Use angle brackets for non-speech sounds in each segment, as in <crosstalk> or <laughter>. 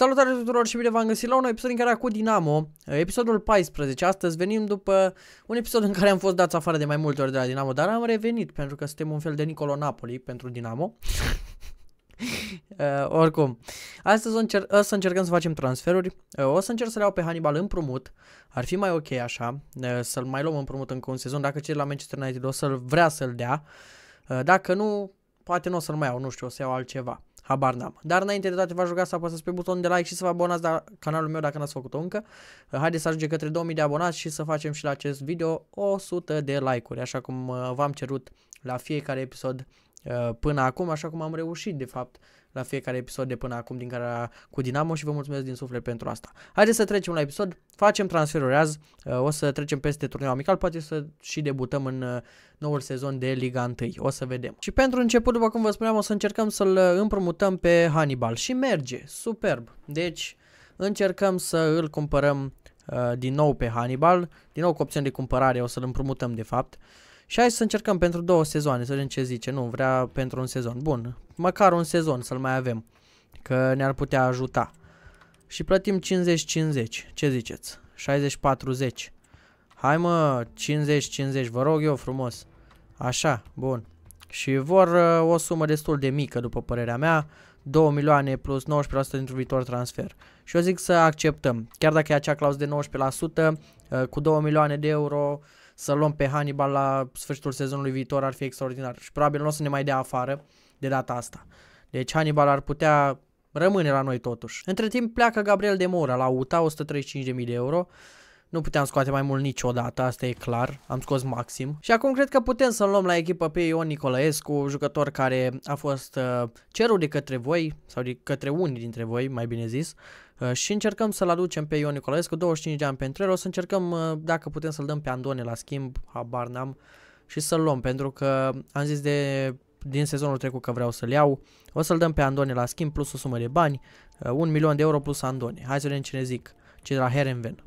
Salutare tuturor și bine v-am găsit la un episod în care cu Dinamo, episodul 14. Astăzi venim după un episod în care am fost dați afară de mai multe ori de la Dinamo, dar am revenit pentru că suntem un fel de Nicolo Napoli pentru Dinamo. <laughs> uh, oricum, astăzi o, încer- o să încercăm să facem transferuri, uh, o să încerc să le iau pe Hannibal împrumut, ar fi mai ok așa, uh, să-l mai luăm împrumut încă un sezon, dacă cei la Manchester United o să-l vrea să-l dea, uh, dacă nu, poate nu o să-l mai iau, nu știu, o să iau altceva. Habar n-am. Dar înainte de toate v-aș ruga să apăsați pe butonul de like și să vă abonați la canalul meu dacă n-ați făcut-o încă. Haideți să ajungem către 2000 de abonați și să facem și la acest video 100 de like-uri, așa cum uh, v-am cerut la fiecare episod uh, până acum, așa cum am reușit de fapt la fiecare episod de până acum din care era cu Dinamo și vă mulțumesc din suflet pentru asta. Haideți să trecem la episod, facem transferuri azi, uh, o să trecem peste turneul amical, poate să și debutăm în uh, noul sezon de Liga 1, o să vedem. Și pentru început, după cum vă spuneam, o să încercăm să-l împrumutăm pe Hannibal și merge, superb. Deci încercăm să îl cumpărăm uh, din nou pe Hannibal, din nou cu opțiune de cumpărare, o să-l împrumutăm de fapt. Uh, și hai să încercăm pentru două sezoane, să vedem ce zice. Nu, vrea pentru un sezon. Bun, măcar un sezon să-l mai avem, că ne-ar putea ajuta. Și plătim 50-50, ce ziceți? 60-40. Hai mă, 50-50, vă rog eu frumos. Așa, bun. Și vor uh, o sumă destul de mică, după părerea mea, 2 milioane plus 19% dintr-un viitor transfer. Și eu zic să acceptăm, chiar dacă e acea clauză de 19%, uh, cu 2 milioane de euro, să luăm pe Hannibal la sfârșitul sezonului viitor ar fi extraordinar și probabil nu o să ne mai dea afară de data asta. Deci Hannibal ar putea rămâne la noi totuși. Între timp pleacă Gabriel de Moura la UTA, 135.000 de euro. Nu puteam scoate mai mult niciodată, asta e clar, am scos maxim. Și acum cred că putem să-l luăm la echipă pe Ion Nicolaescu, jucător care a fost uh, cerut de către voi, sau de către unii dintre voi, mai bine zis, Uh, și încercăm să-l aducem pe Ion Nicolaescu, 25 de ani pentru el, o să încercăm uh, dacă putem să-l dăm pe Andone la schimb, habar n-am, și să-l luăm, pentru că am zis de din sezonul trecut că vreau să-l iau, o să-l dăm pe Andone la schimb plus o sumă de bani, uh, un milion de euro plus Andone. Hai să vedem ne zic, ce de la Herenven.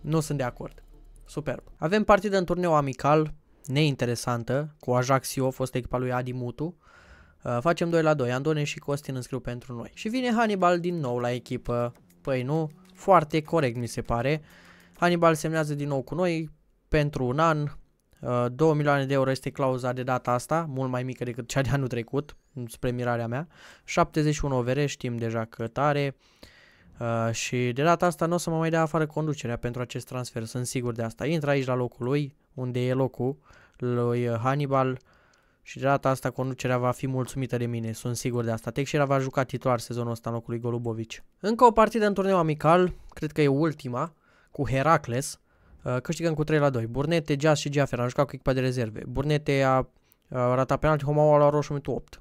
Nu sunt de acord. Superb. Avem partidă în turneu amical, neinteresantă, cu Ajax fost echipa lui Adi Mutu. Uh, facem 2 la 2, Andone și Costin înscriu pentru noi. Și vine Hannibal din nou la echipă. Păi nu, foarte corect mi se pare. Hannibal semnează din nou cu noi pentru un an. Uh, 2 milioane de euro este clauza de data asta, mult mai mică decât cea de anul trecut, spre mirarea mea. 71 OVR, știm deja cât are. Uh, și de data asta nu o să mă mai dea afară conducerea pentru acest transfer, sunt sigur de asta. Intră aici la locul lui, unde e locul lui Hannibal, și de data asta conducerea va fi mulțumită de mine, sunt sigur de asta. Teixeira va juca titular sezonul ăsta în locul lui Golubovici. Încă o partidă în turneu amical, cred că e ultima, cu Heracles, uh, câștigăm cu 3 la 2. Burnete, Jazz și Giafer au jucat cu echipa de rezerve. Burnete a, a uh, ratat penalti, Homau a luat roșu minutul 8.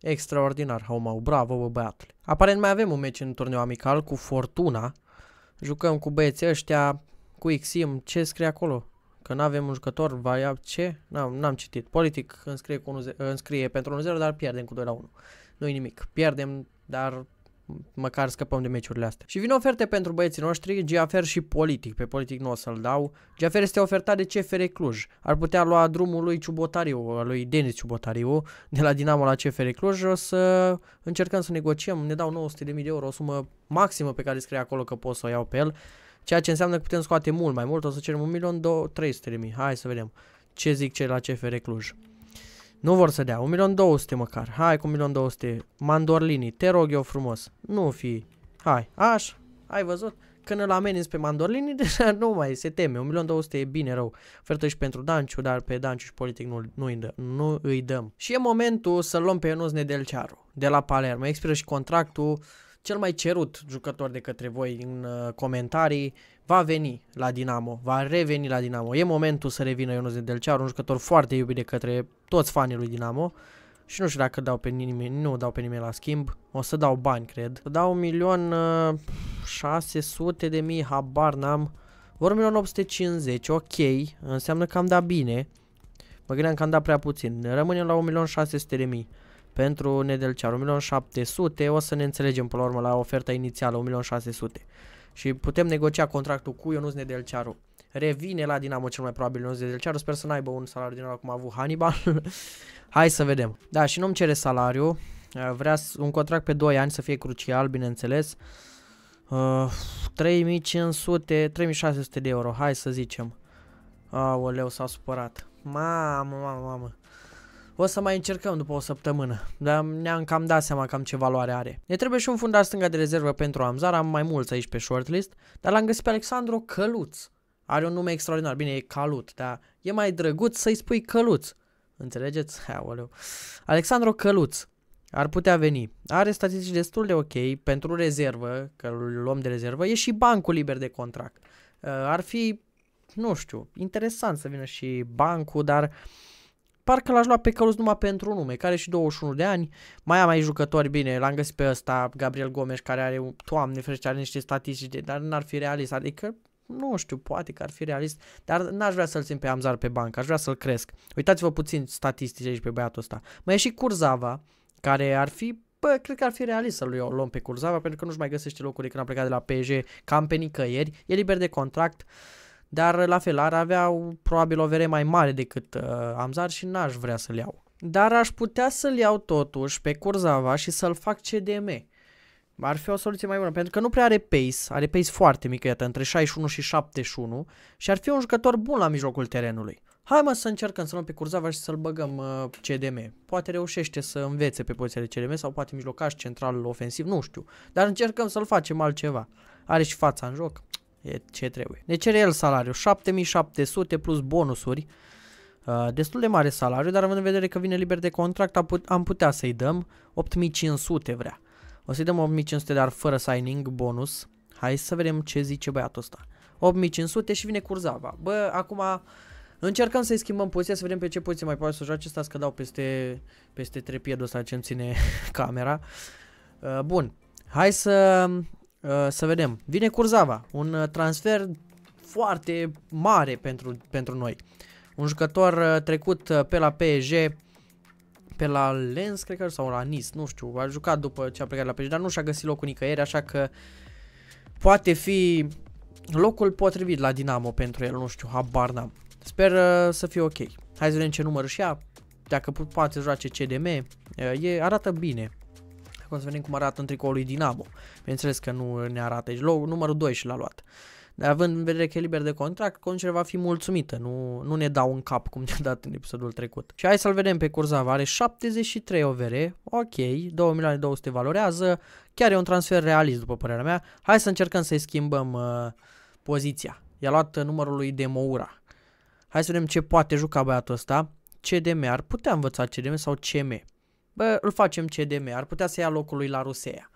Extraordinar, Homau, bravo bă băiatule. Aparent mai avem un meci în turneu amical cu Fortuna, jucăm cu băieții ăștia, cu Xim, ce scrie acolo? că nu avem un jucător, vaia, ce? N-am, n-am citit. Politic înscrie, cu 1, înscrie pentru 1-0, dar pierdem cu 2 la 1. Nu-i nimic. Pierdem, dar măcar scăpăm de meciurile astea. Și vin oferte pentru băieții noștri, Giafer și Politic. Pe Politic nu o să-l dau. Giafer este ofertat de CFR Cluj. Ar putea lua drumul lui Ciubotariu, lui Denis Ciubotariu, de la Dinamo la CFR Cluj. O să încercăm să negociem. Ne dau 900.000 de euro, o sumă maximă pe care scrie acolo că pot să o iau pe el. Ceea ce înseamnă că putem scoate mult mai mult, o să cerem 1 milion 300 mii. Hai să vedem ce zic cei la CFR Cluj. Nu vor să dea, 1 milion 200 măcar. Hai cu 1 milion 200. Mandorlini, te rog eu frumos. Nu fi. Hai, aș. Ai văzut? Când îl ameninți pe Mandorlini, <laughs> deja nu mai se teme. 1 milion 200 e bine rău. Ofertă și pentru Danciu, dar pe Danciu și politic nu, nu, îi, dă, nu îi dăm. Și e momentul să luăm pe Ionuz Nedelcearu de la Palermo. Expiră și contractul cel mai cerut jucător de către voi în uh, comentarii va veni la Dinamo, va reveni la Dinamo. E momentul să revină Ionuț Nedelcearu, un jucător foarte iubit de către toți fanii lui Dinamo. Și nu știu dacă dau pe nimeni, nu dau pe nimeni la schimb, o să dau bani, cred. O dau 1.600.000 uh, de mii, habar n-am. Vor 1.850, ok, înseamnă că am dat bine. Mă gândeam că am dat prea puțin. Rămânem la 1.600.000 pentru Nedelcear 1.700, o să ne înțelegem până la urmă la oferta inițială 1.600 și putem negocia contractul cu Ionuț Nedelcearu. Revine la Dinamo cel mai probabil Ionuț Nedelcearu, sper să n-aibă un salariu din ăla cum a avut Hannibal. <laughs> Hai să vedem. Da, și nu-mi cere salariu, vrea un contract pe 2 ani să fie crucial, bineînțeles. Uh, 3500, 3600 de euro, hai să zicem. Aoleu, s-a supărat. Mamă, mamă, mamă. O să mai încercăm după o săptămână, dar ne-am cam dat seama cam ce valoare are. Ne trebuie și un fundar stânga de rezervă pentru Amzar, am mai mulți aici pe shortlist, dar l-am găsit pe Alexandru Căluț. Are un nume extraordinar, bine, e Calut, dar e mai drăguț să-i spui Căluț. Înțelegeți? <laughs> Aoleu. Alexandru Căluț ar putea veni. Are statistici destul de ok pentru rezervă, că îl luăm de rezervă, e și bancul liber de contract. Uh, ar fi, nu știu, interesant să vină și bancul, dar uh, parcă l-aș lua pe Călus numai pentru nume, care și 21 de ani, mai am mai jucători bine, l-am găsit pe ăsta, Gabriel Gomes, care are, toamne frește, are niște statistici, dar n-ar fi realist, adică nu știu, poate că ar fi realist, dar n-aș vrea să-l țin pe Amzar pe bancă, aș vrea să-l cresc. Uitați-vă puțin statistici aici pe băiatul ăsta. Mai e și Curzava, care ar fi bă, cred că ar fi realist să-l luăm pe Curzava, pentru că nu-și mai găsește locuri când a plecat de la PSG, cam pe nicăieri, e liber de contract. Uh, dar la fel, ar avea probabil o vere mai mare decât uh, Amzar și n-aș vrea să-l iau. Dar aș putea să-l iau totuși pe Curzava și să-l fac CDM. Ar fi o soluție mai bună, pentru că nu prea are pace, are pace foarte mică, iată, între 61 și 71 și ar fi un jucător bun la mijlocul terenului. Hai mă să încercăm să luăm pe Curzava și să-l băgăm uh, CDM. Poate reușește să învețe pe poziția de CDM sau poate mijlocaș central ofensiv, nu știu. Dar încercăm să-l facem altceva. Are și fața în joc e ce trebuie. Ne cere el salariu, 7700 plus bonusuri, Uh, destul de mare salariu, dar având în vedere că vine liber de contract, am putea să-i dăm 8500 vrea. O să-i dăm 8500, dar fără signing, bonus. Hai să vedem ce zice băiatul ăsta. 8500 și vine Curzava. Bă, acum încercăm să-i schimbăm poziția, să vedem pe ce poziție mai poate să joace. Stați că dau peste, peste trepiedul ăsta ce-mi ține <laughs> camera. Uh, bun, hai să Uh, să vedem. Vine Curzava, un uh, transfer foarte mare pentru, pentru noi. Un jucător uh, trecut pe la PSG, pe la Lens, cred că, sau la Nice, nu știu, a jucat după ce a plecat la PSG, dar nu și-a găsit locul nicăieri, așa că poate fi locul potrivit la Dinamo pentru el, nu știu, habar n-am. Sper uh, să fie ok. Hai să vedem ce număr și ea, dacă poate joace CDM, uh, e, arată bine Acum să vedem cum arată în tricoul lui Dinamo. Bineînțeles că nu ne arată aici deci logo, numărul 2 și l-a luat. Dar având în vedere că e liber de contract, Concer va fi mulțumită, nu, nu ne dau un cap cum ne-a dat în episodul trecut. Și hai să-l vedem pe Curzava, are 73 OVR, ok, 2 milioane 200 valorează, chiar e un transfer realist după părerea mea. Hai să încercăm să-i schimbăm uh, poziția. I-a luat uh, numărul lui Demoura. Hai să vedem ce poate juca băiatul ăsta. CDM, ar putea învăța CDM sau CM bă, îl facem CDM, ar putea să ia locul lui la Rusea.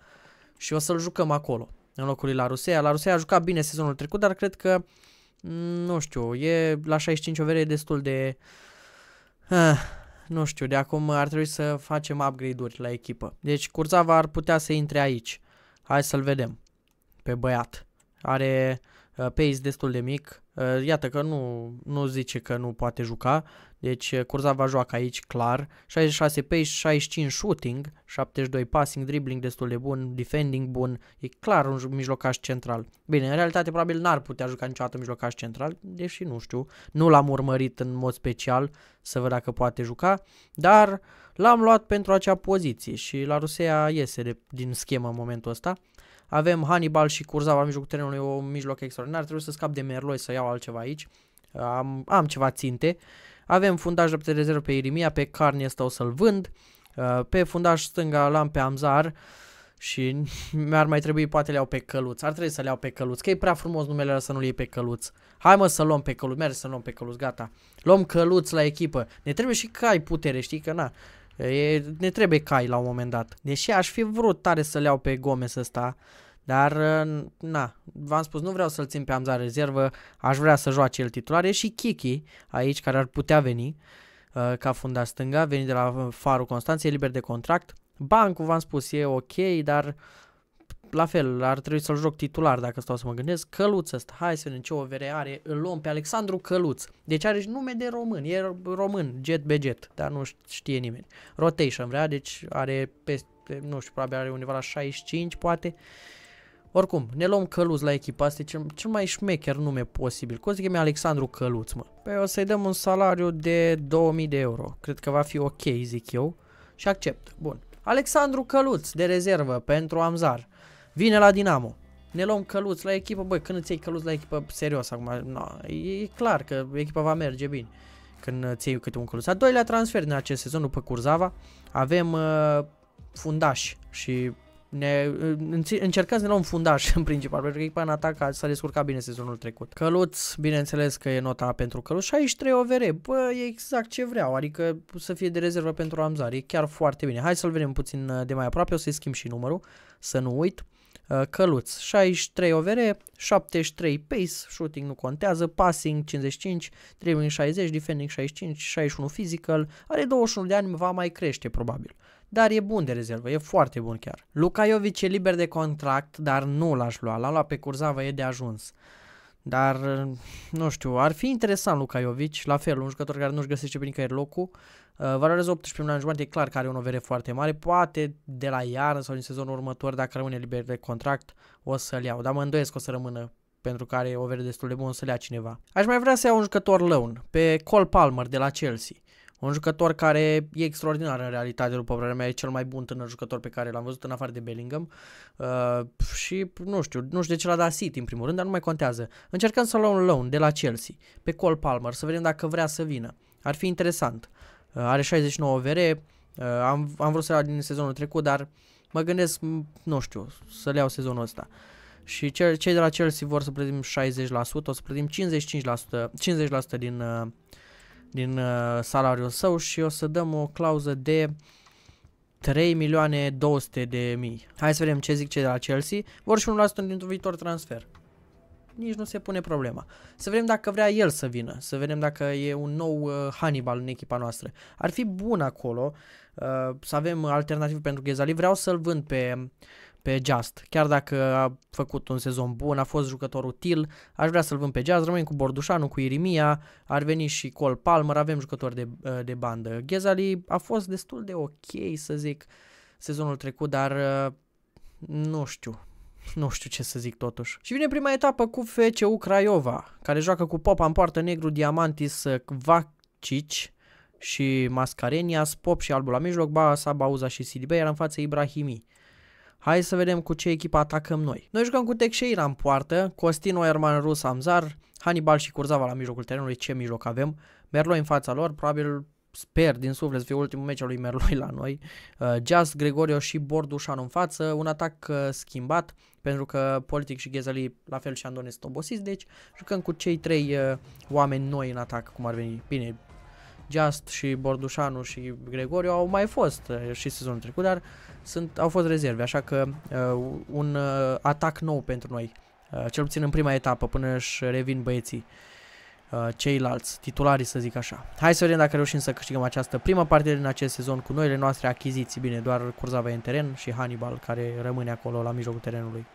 Și o să-l jucăm acolo, în locul lui la Rusea. La Rusea a jucat bine sezonul trecut, dar cred că, mm, nu știu, e la 65 over destul de... Ah, nu știu, de acum ar trebui să facem upgrade-uri la echipă. Deci Curzava ar putea să intre aici. Hai să-l vedem pe băiat. Are uh, pace destul de mic. Uh, iată că nu, nu zice că nu poate juca, deci eh, Curzava joacă aici clar, 66 pace, 65 shooting, 72 passing, dribbling destul de bun, defending bun, e clar un mijlocaș central. Bine, în realitate probabil n-ar putea juca niciodată mijlocaș central, deși nu știu, nu l-am urmărit în mod special să văd dacă poate juca, dar l-am luat pentru acea poziție și la Rusia iese de, din schemă în momentul ăsta. Avem Hannibal și Curzava la mijlocul terenului, un mijloc extraordinar, trebuie să scap de Merloi să iau altceva aici, am, am ceva ținte. Avem fundaj de rezervă pe Irimia, pe Carni ăsta o să-l vând, uh, pe fundaj stânga l-am pe Amzar și <laughs> mi-ar mai trebui, poate le iau pe căluț. Ar trebui să le iau pe căluț, că e prea frumos numele ăla să nu-l iei pe căluț. Hai mă să luăm pe căluț, mergi să luăm pe căluț, gata. Luăm căluț la echipă. Ne trebuie și cai putere, știi că na. E, ne trebuie cai la un moment dat. Deși aș fi vrut tare să le iau pe Gomez ăsta, dar, uh, na, v-am spus, nu vreau să-l țin pe Amza rezervă, aș vrea să joace el titulare și Kiki aici, care ar putea veni uh, ca funda stânga, venit de la uh, Farul Constanței, liber de contract. Bancul, v-am spus, e ok, dar la fel, ar trebui să-l joc titular dacă stau să mă gândesc. Căluț ăsta, hai să vedem ce OVR are, îl luăm pe Alexandru Căluț. Deci are și nume de român, e român, jet jet, dar nu știe nimeni. Rotation vrea, deci are peste, nu știu, probabil are undeva la 65 poate. Uh, oricum, ne luăm Căluț la echipa asta, cel, cel mai șmecher nume posibil. Cum se cheamă Alexandru Căluț, mă? Păi o să-i dăm un salariu de 2000 de euro. Cred că va fi ok, zic eu. Și accept. Bun. Alexandru Căluț, de rezervă, pentru Amzar. Vine la Dinamo. Ne luăm Căluț la echipă. Băi, când îți iei Căluț la echipă, serios, acum, no, e, e clar că echipa va merge bine când îți iei câte un Căluț. A doilea transfer din acest sezon, după Curzava, avem uh, Fundaș și ne, încercați să ne luăm fundaș <laughs> în principal, pentru că echipa în atac s-a descurcat bine sezonul trecut. Căluț, bineînțeles că e nota pentru Căluț, 63 OVR, bă, e exact ce vreau, adică să fie de rezervă pentru Amzar, e chiar foarte bine. Hai să-l vedem puțin uh, de mai aproape, o să-i schimb și numărul, să nu uit. Uh, Căluț, 63 OVR, 73 pace, shooting nu contează, passing 55, dribbling 60, defending 65, 61 physical, are 21 de ani, va mai crește probabil dar e bun de rezervă, e foarte bun chiar. Luca Iovic e liber de contract, dar nu l-aș lua, l-a luat pe Curzava, e de ajuns. Dar, nu știu, ar fi interesant Luca Iovic, la fel, un jucător care nu-și găsește pe nicăieri locul. Uh, valorează 18 milioane jumate, e clar că are un overe foarte mare, poate de la iarnă sau din sezonul următor, dacă rămâne liber de contract, o să-l iau, dar mă îndoiesc că o să rămână pentru care o vere destul de bun să le ia cineva. Aș mai vrea să iau un jucător lăun, pe Cole Palmer de la Chelsea. Un jucător care e extraordinar în realitate, după părerea mea, e cel mai bun tânăr jucător pe care l-am văzut în afară de Bellingham. Uh, și nu știu, nu știu de ce l-a dat City în primul rând, dar nu mai contează. Încercăm să luăm loan de la Chelsea, pe Cole Palmer, să vedem dacă vrea să vină. Ar fi interesant. Uh, are 69 VR, uh, am, am vrut să iau din sezonul trecut, dar mă gândesc, nu știu, să le iau sezonul ăsta. Și cei de la Chelsea vor să plătim 60%, o să plătim 55%, 50% din uh, din uh, salariul său și o să dăm o clauză de 3 milioane 200 de mii. Hai să vedem ce zic cei de la Chelsea. Vor și 1% dintr-un viitor transfer. Nici nu se pune problema. Să vedem dacă vrea el să vină. Să vedem dacă e un nou uh, Hannibal în echipa noastră. Ar fi bun acolo uh, să avem alternativă pentru Ghezali. Vreau să-l vând pe pe Just. Chiar dacă a făcut un sezon bun, a fost jucător util, aș vrea să-l vând pe Just, Rămâne cu Bordușanu, cu Irimia, ar veni și Col Palmer, avem jucători de, uh, de bandă. Ghezali a fost destul de ok, să zic, sezonul trecut, dar uh, nu știu, <laughs> nu știu ce să zic totuși. Și vine prima etapă cu FCU Craiova, care joacă cu Popa în poartă negru, Diamantis, uh, Vacic, și Mascarenias Pop și Albul la mijloc, ba Sabauza și Sidibei, iar în față Ibrahimi. Hai să vedem cu ce echipă atacăm noi. Noi jucăm cu Teixeira în poartă, Costin, Oerman, Rus, Amzar, Hannibal și Curzava la mijlocul terenului, ce mijloc avem. Merloi în fața lor, probabil sper din suflet să fie ultimul meci al lui Merloi la noi. Uh, Jazz, Gregorio și Bordușan în față, un atac uh, schimbat, pentru că Politic și Ghezali la fel și Andone sunt obosiți, deci jucăm cu cei trei uh, oameni noi în atac, cum ar veni. Bine, Just și Bordușanu și Gregoriu au mai fost eh, și sezonul trecut, dar sunt, au fost rezerve, așa că uh, un uh, atac nou pentru noi, uh, cel puțin în prima etapă, până își revin băieții uh, ceilalți, titulari să zic așa. Hai să vedem dacă reușim să câștigăm această prima parte din acest sezon cu noile noastre achiziții, bine, doar Curzava în teren și Hannibal care rămâne acolo la mijlocul terenului.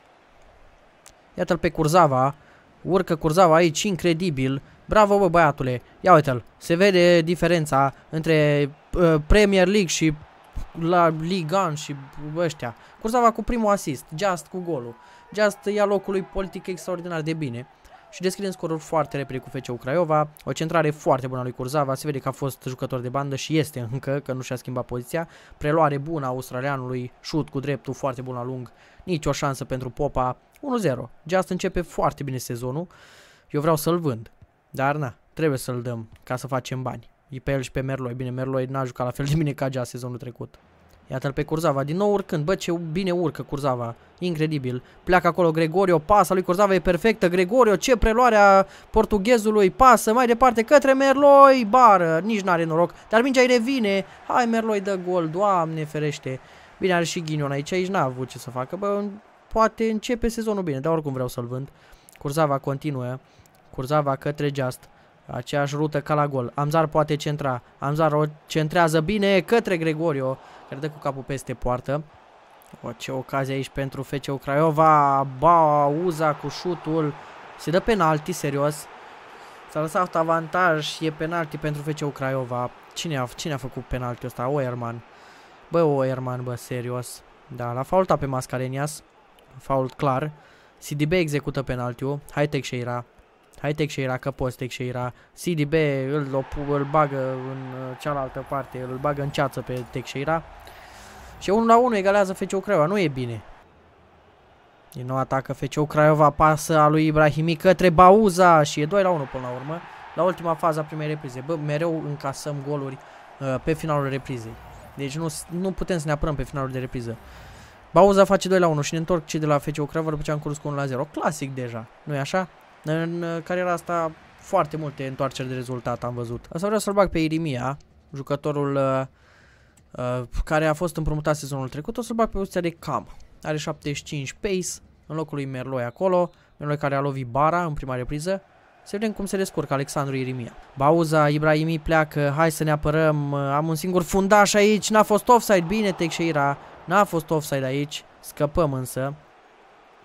Iată-l pe Curzava, urcă Curzava aici, incredibil, uh, Bravo, bă, băiatule. Ia uite-l. Se vede diferența între uh, Premier League și la Liga și ăștia. Cursava cu primul asist, Just cu golul. Just ia locul lui politic extraordinar de bine. Și deschidem scorul foarte repede cu FC Craiova, o centrare foarte bună a lui Curzava, se vede că a fost jucător de bandă și este încă, că nu și-a schimbat poziția, preluare bună a australianului, șut cu dreptul foarte bun la lung, nicio șansă pentru Popa, 1-0. Just începe foarte bine sezonul, eu vreau să-l vând. Dar na, trebuie să-l dăm ca să facem bani. E pe el și pe Merloi. Bine, Merloi n-a jucat la fel de bine ca Gea sezonul trecut. Iată-l pe Curzava, din nou urcând, bă ce bine urcă Curzava, incredibil. Pleacă acolo Gregorio, pasa lui Curzava e perfectă, Gregorio ce preluare a portughezului, pasă mai departe către Merloi, bară, nici n-are noroc, dar mingea îi revine, hai Merloi dă gol, doamne ferește. Bine, are și Ghinion aici, aici n-a avut ce să facă, bă, poate începe sezonul bine, dar oricum vreau să-l vând. Curzava continuă, Curzava către Just. Aceeași rută ca la gol. Amzar poate centra. Amzar o centrează bine către Gregorio. Care dă cu capul peste poartă. O, ce ocazie aici pentru FC Craiova. uza cu șutul. Se dă penalti, serios. S-a lăsat avantaj, e penalti pentru FC Craiova. Cine a, cine a făcut penaltiul ăsta? Oerman. Bă, Oerman, bă, serios. Da, l-a faultat pe Mascarenias. Fault clar. CDB execută penaltiul. Hai Sheira. Tech și era Tech și era CDB îl, îl bagă în uh, cealaltă parte, îl bagă în ceață pe Teixeira și 1 la 1 egalează FCU Craiova, nu e bine. Din nou atacă FCU Craiova, pasă a lui Ibrahimi către Bauza și e 2 la 1 până la urmă. La ultima fază a primei reprize, bă, mereu încasăm goluri uh, pe finalul reprizei. Deci nu, nu putem să ne apărăm pe finalul de repriză. Bauza face 2 la 1 și ne întorc cei de la FCU Craiova după ce am curs cu 1 la 0. Clasic deja, nu e așa? În uh, cariera asta foarte multe întoarceri de rezultat am văzut. Asta vreau să-l bag pe Irimia, jucătorul uh, uh, care a fost împrumutat sezonul trecut, o să-l bag pe poziția de cam. Are 75 pace, în locul lui Merloi acolo, Merloi care a lovit bara în prima repriză. Să vedem cum se descurcă Alexandru Irimia. Bauza, Ibrahimi pleacă, hai să ne apărăm, uh, am un singur fundaș aici, n-a fost offside, bine Teixeira, n-a fost offside aici, scăpăm însă.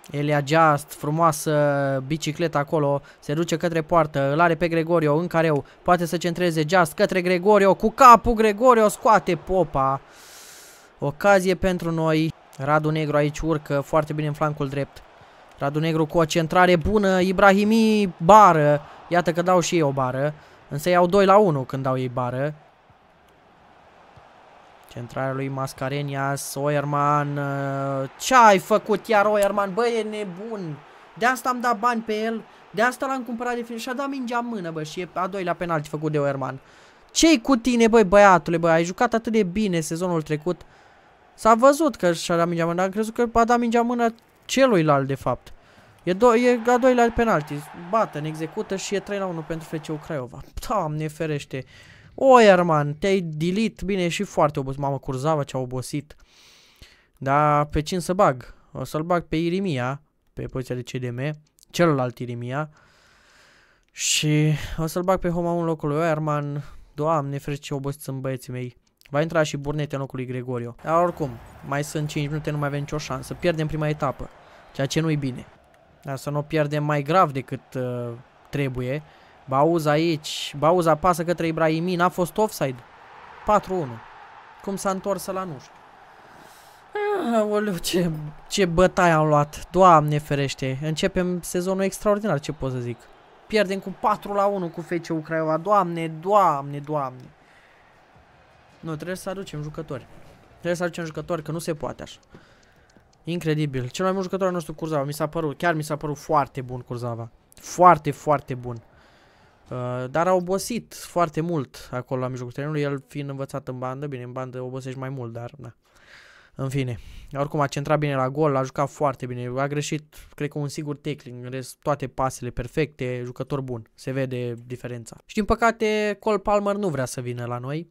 Elia just, frumoasă bicicletă acolo, se duce către poartă, îl are pe Gregorio în careu, poate să centreze just către Gregorio, cu capul Gregorio scoate popa. Ocazie pentru noi, Radu Negru aici urcă foarte bine în flancul drept. Radu Negru cu o centrare bună, Ibrahimi bară, iată că dau și ei o bară, însă iau 2 la 1 când dau ei bară. Centrarea lui Mascarenias, Oerman. Uh, ce ai făcut iar Oerman? Bă, e nebun. De asta am dat bani pe el. De asta l-am cumpărat de film și a dat mingea în mână, bă, și e a doilea penalti făcut de Oerman. Ce-i cu tine, băi, băiatule, bă, ai jucat atât de bine sezonul trecut. S-a văzut că și-a dat mingea în mână, am crezut că a dat mingea în mână celuilalt, de fapt. E, do e a doilea penalti, bată, ne execută și e 3 la 1 pentru FC Craiova. Doamne ferește! Oierman, te-ai delete, bine, și foarte obosit. Mamă, Curzava ce-a obosit. Dar pe cine să bag? O să-l bag pe Irimia, pe poziția de CDM, celălalt Irimia. Și o să-l bag pe Homa un locul lui Oierman. Doamne, ferește ce obosit sunt băieții mei. Va intra și Burnete în locul lui Gregorio. Dar oricum, mai sunt 5 minute, nu mai avem nicio șansă. Pierdem prima etapă, ceea ce nu-i bine. Dar să nu o pierdem mai grav decât uh, trebuie. Bauza aici, Bauza pasă către Ibrahimi, n-a fost offside. 4-1. Cum s-a întors la nu știu. Aoleu, ce, ce bătaie am luat. Doamne ferește. Începem sezonul extraordinar, ce pot să zic. Pierdem cu 4 la 1 cu FC Craiova. Doamne, doamne, doamne. Nu, trebuie să aducem jucători. Trebuie să aducem jucători, că nu se poate așa. Incredibil. Cel mai bun jucător al nostru Curzava, mi s-a părut, chiar mi s-a părut foarte bun Curzava. Foarte, foarte bun. Uh, dar a obosit foarte mult acolo la mijlocul terenului, el fiind învățat în bandă, bine, în bandă obosești mai mult, dar na. În fine, oricum a centrat bine la gol, a jucat foarte bine, a greșit, cred că un sigur tackling, în rest toate pasele perfecte, jucător bun, se vede diferența. Și din păcate, Col Palmer nu vrea să vină la noi,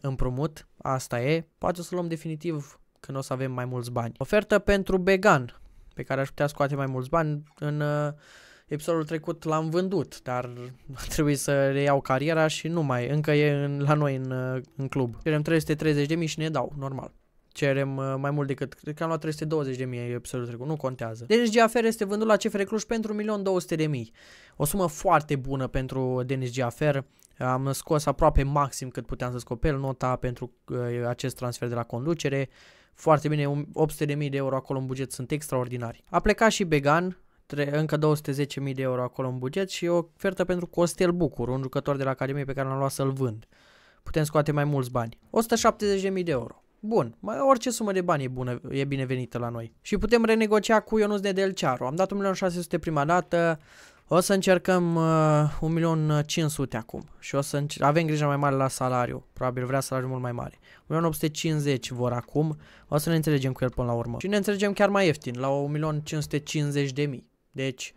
împrumut, asta e, poate o să luăm definitiv când o să avem mai mulți bani. Ofertă pentru Began, pe care aș putea scoate mai mulți bani în uh, episodul trecut l-am vândut, dar trebuie să reiau cariera și nu mai, încă e în, la noi în, în club. Cerem 330.000 și ne dau, normal. Cerem uh, mai mult decât, cred că am luat 320.000 episodul trecut, nu contează. Denis GFR este vândut la CFR Cluj pentru 1.200.000. O sumă foarte bună pentru Denis GFR. Am scos aproape maxim cât puteam să scopel nota pentru uh, acest transfer de la conducere. Foarte bine, 800.000 um, de euro acolo în buget sunt extraordinari. A plecat și Began, tre- încă 210.000 de euro acolo în buget și o ofertă pentru Costel Bucur, un jucător de la Academie pe care l-am luat să-l vând. Putem scoate mai mulți bani. 170.000 de euro. Bun, mai orice sumă de bani e, bună, e binevenită la noi. Și putem renegocia cu Ionuț Nedelcearu. Am dat 1.600.000 prima dată, o să încercăm uh, 1.500.000 acum și o să înc- avem grijă mai mare la salariu. Probabil vrea salariu mult mai mare. 1.850.000 vor acum, o să ne înțelegem cu el până la urmă. Și ne înțelegem chiar mai ieftin, la 1.550.000. Deci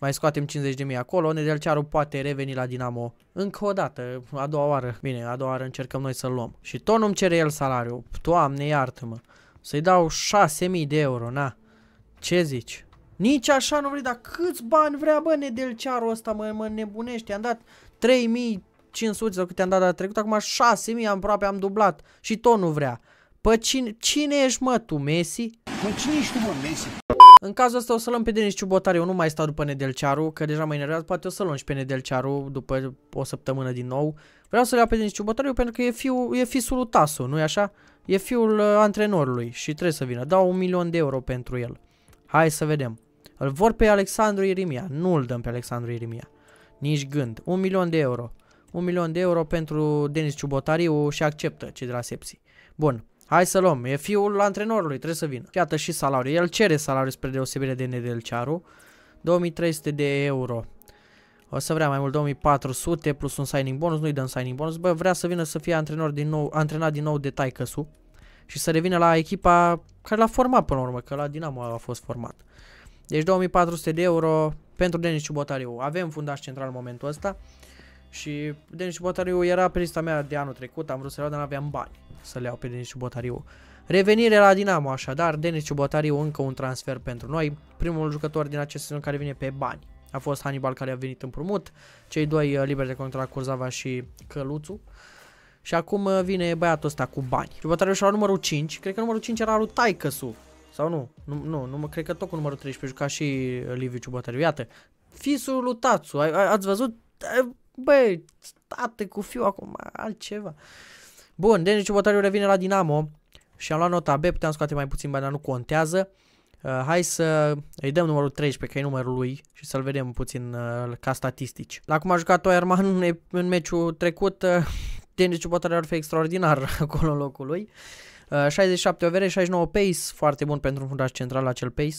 mai scoatem 50.000 acolo, Nedelcearu poate reveni la Dinamo încă o dată, a doua oară. Bine, a doua oară încercăm noi să-l luăm. Și tot nu-mi cere el salariu. Doamne, iartă-mă. Să-i dau 6.000 de euro, na. Ce zici? Nici așa nu vrei, dar câți bani vrea, bă, Nedelcearu ăsta, mă, mă nebunește. am dat 3.500 sau câte am dat la trecut? acum 6.000 aproape am dublat și tot nu vrea. Pă cine, cine ești, mă, tu, Messi? Mă, păi cine ești tu, mă, Messi? În cazul ăsta o să luăm pe Denis Ciubotar, eu nu mai stau după Nedelcearu, că deja mă enervat, poate o să luăm și pe Nedelcearu după o săptămână din nou. Vreau să-l iau pe Denis Ciubotare pentru că e, fiu, e fiul lui Tasu, nu-i așa? E fiul uh, antrenorului și trebuie să vină. Dau un milion de euro pentru el. Hai să vedem. Îl vor pe Alexandru Irimia. Nu îl dăm pe Alexandru Irimia. Nici gând. Un milion de euro. Un milion de euro pentru Denis Ciubotariu și acceptă ce de la Sepsi. Bun. Hai să luăm, e fiul antrenorului, trebuie să vină. Iată și salariul. El cere salariul spre deosebire de Nedelcearu. 2300 de euro. O să vrea mai mult 2400 plus un signing bonus, nu-i dăm signing bonus. Bă, vrea să vină să fie antrenor din nou, antrenat din nou de Taicăsu și să revină la echipa care l-a format până la urmă, că la Dinamo a fost format. Deci 2400 de euro pentru Denis Ciubotariu. Avem fundaș central în momentul ăsta. Și Denis și Botariu era pe lista mea de anul trecut, am vrut să le iau, dar n-aveam bani să le iau pe Denis și Botariu. Revenire la Dinamo așadar, Denis Botariu încă un transfer pentru noi, primul jucător din acest sezon care vine pe bani. A fost Hannibal care a venit împrumut, cei doi uh, liberi de contract Curzava și Căluțu. Și acum uh, vine băiatul ăsta cu bani. Botariu și la numărul 5, cred că numărul 5 era lui Taicăsu, sau nu? Nu, nu, nu, cred că tot cu numărul 13 juca și uh, Liviu Ciubotariu. Iată, fisul lui Tatsu, ați văzut? Băi, state cu fiu acum, altceva. Bun, Denis Ciubotariu revine la Dinamo și am luat nota B, puteam scoate mai puțin bani, dar nu contează. Uh, hai să îi dăm numărul 13, că e numărul lui și să-l vedem puțin uh, ca statistici. La cum a jucat Toierman în, în meciul trecut, uh, Denis Ciubotariu ar fi extraordinar <laughs> acolo în locul lui. Uh, 67 overe, 69 pace, foarte bun pentru un fundaș central la acel pace.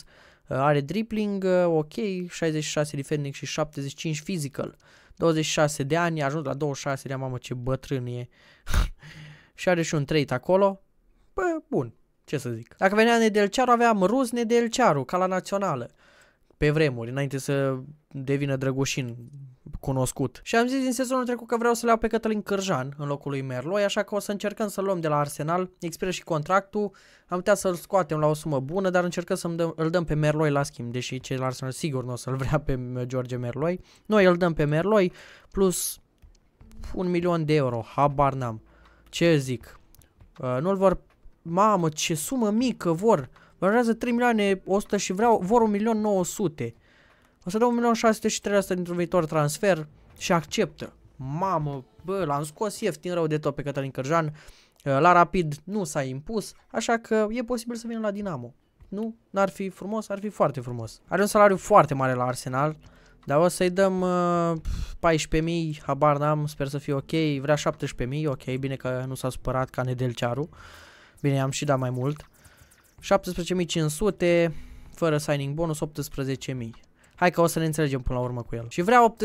Uh, are dribbling, uh, ok, 66 defending și 75 physical. 26 de ani, a ajuns la 26 de ani, mamă ce bătrân e. <laughs> și are și un trait acolo. Bă, bun, ce să zic. Dacă venea Nedelcearu, aveam Rus Nedelcearu, ca la națională. Pe vremuri, înainte să devină Drăgușin cunoscut. Și am zis din sezonul trecut că vreau să le iau pe Cătălin Cârjan în locul lui Merloi, așa că o să încercăm să luăm de la Arsenal, expiră și contractul, am putea să-l scoatem la o sumă bună, dar încercăm să dăm, îl dăm pe Merloi la schimb, deși cei la Arsenal sigur nu o să-l vrea pe George Merloi. Noi îl dăm pe Merloi plus un milion de euro, habar n-am. Ce zic? Uh, nu-l vor... Mamă, ce sumă mică vor! Vă 3 milioane 100 și vreau, vor 1 milion 900. 000. O să dau 1.600.000 și dintr-un viitor transfer și acceptă. Mamă, bă, l-am scos ieftin rău de tot pe Cătălin Cărjan. Uh, la Rapid nu s-a impus, așa că e posibil să vină la Dinamo. Nu? N-ar fi frumos? Ar fi foarte frumos. Are un salariu foarte mare la Arsenal, dar o să-i dăm uh, 14.000, habar n-am, sper să fie ok. Vrea 17.000, ok, bine că nu s-a supărat ca Nedelcearu. Bine, am și dat mai mult. 17.500, fără signing bonus, 18.000. Hai că o să ne înțelegem până la urmă cu el. Și vrea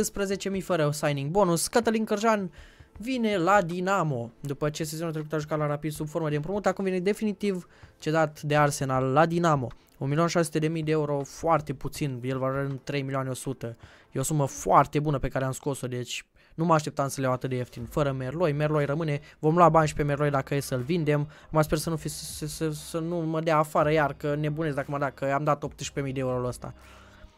18.000 fără signing bonus. Cătălin Cărjan vine la Dinamo. După ce sezonul trecut a jucat la Rapid sub formă de împrumut, acum vine definitiv cedat de Arsenal la Dinamo. 1.600.000 de euro, foarte puțin, el va în 3.100.000. E o sumă foarte bună pe care am scos-o, deci nu mă așteptam să le iau atât de ieftin, fără Merloi. Merloi rămâne, vom lua bani și pe Merloi dacă e să-l vindem. Mă sper să nu, fi, să, să, să nu mă dea afară iar, că nebunesc dacă mă da, că am dat 18.000 de euro ăsta.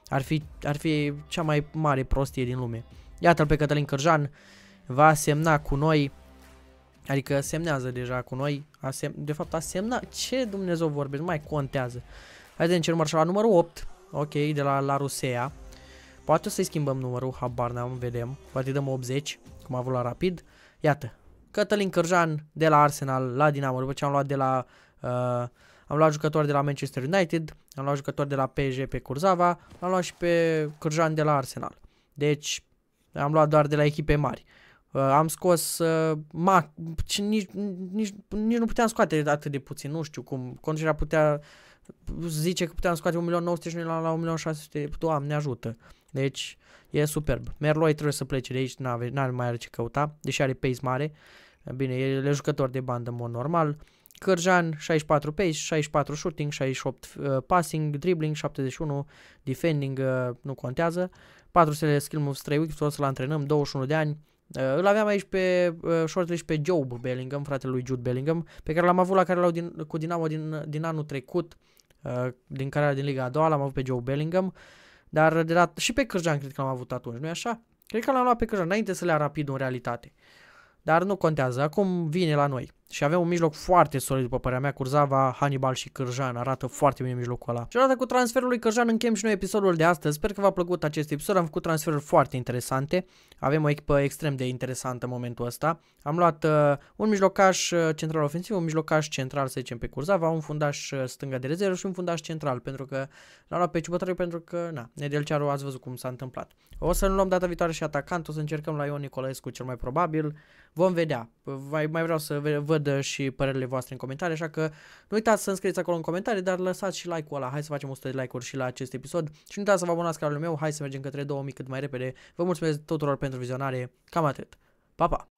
Ar fi, ar fi cea mai mare prostie din lume. Iată-l pe Cătălin Cărjan, va semna cu noi, adică semnează deja cu noi, a sem- de fapt a semnat, ce Dumnezeu vorbește mai contează. Hai să încercăm la numărul 8, ok, de la La Rusea. Poate o să-i schimbăm numărul, habar n-am, vedem. Poate dăm 80, cum a avut la Rapid. Iată, Cătălin Cărjan de la Arsenal la Dinamo, după ce am luat de la uh, am luat jucători de la Manchester United, am luat jucători de la PSG pe Curzava, am luat și pe Cârjan de la Arsenal. Deci am luat doar de la echipe mari. Uh, am scos uh, ma, nici, nici, nici nu puteam scoate atât de puțin, nu știu cum. Conducerea putea zice că puteam scoate 1.900.000 la, la 1.600.000. Doamne ajută. Deci e superb. Merloi trebuie să plece de aici, n-are mai are ce căuta, deși are pace mare. Bine, el e jucător de bandă în mod normal. Cărjan 64 pace, 64 shooting, 68 uh, passing, dribbling, 71 defending, uh, nu contează. 4 stele skill moves, 3 weeks, o să-l antrenăm, 21 de ani. Uh, îl aveam aici pe uh, shortlist pe Job Bellingham, fratele lui Jude Bellingham, pe care l-am avut la care l-au din, cu Dinamo din, din anul trecut, uh, din care era din Liga a doua, l-am avut pe Joe Bellingham, dar de dat, și pe Cărjan cred că l-am avut atunci, nu-i așa? Cred că l-am luat pe Cărjan înainte să le ia rapid în realitate. Dar nu contează, acum vine la noi. Și avea un mijloc foarte solid, după părerea mea, Curzava, Hannibal și Cârjan. Arată foarte bine mijlocul ăla. Și odată cu transferul lui Cârjan încheiem și noi episodul de astăzi. Sper că v-a plăcut acest episod. Am făcut transferuri foarte interesante. Avem o echipă extrem de interesantă în momentul ăsta. Am luat uh, un mijlocaș uh, central ofensiv, un mijlocaș central, să zicem, pe Curzava, un fundaș uh, stânga de rezervă și un fundaș central, pentru că l-am luat pe Ciubătăriu pentru că, na, Nedelcearu ați văzut cum s-a întâmplat. O să-l luăm data viitoare și atacant, o să încercăm la Ion Nicolescu, cel mai probabil. Vom vedea. Mai, mai vreau să vă văd și părerile voastre în comentarii, așa că nu uitați să înscrieți acolo în comentarii, dar lăsați și like-ul ăla. Hai să facem 100 de like-uri și la acest episod și nu uitați să vă abonați canalul meu. Hai să mergem către 2000 cât mai repede. Vă mulțumesc tuturor pentru vizionare. Cam atât. Pa, pa!